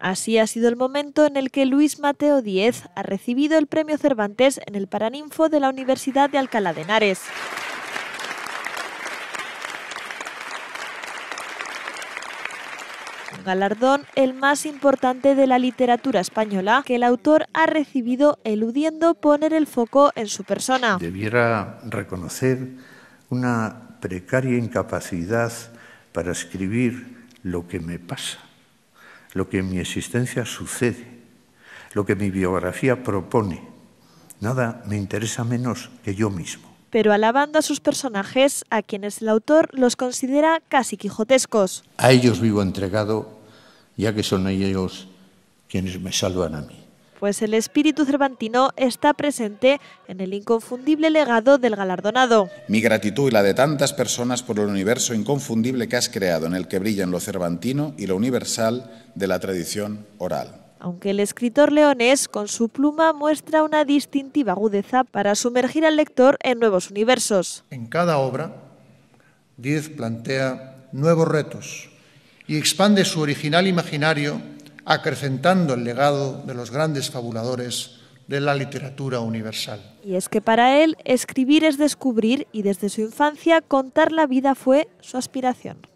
Así ha sido el momento en el que Luis Mateo Díez ha recibido el premio Cervantes en el Paraninfo de la Universidad de Alcalá de Henares. galardón el más importante de la literatura española que el autor ha recibido eludiendo poner el foco en su persona. Debiera reconocer una precaria incapacidad para escribir lo que me pasa lo que en mi existencia sucede, lo que mi biografía propone. Nada me interesa menos que yo mismo. Pero alabando a sus personajes, a quienes el autor los considera casi quijotescos. A ellos vivo entregado, ya que son ellos quienes me salvan a mí pues el espíritu cervantino está presente en el inconfundible legado del galardonado. Mi gratitud y la de tantas personas por el universo inconfundible que has creado, en el que brillan lo cervantino y lo universal de la tradición oral aunque el escritor leonés con su pluma muestra una distintiva agudeza para sumergir al lector en nuevos universos. En cada obra, Diez plantea nuevos retos y expande su original imaginario acrecentando el legado de los grandes fabuladores de la literatura universal. Y es que para él escribir es descubrir y desde su infancia contar la vida fue su aspiración.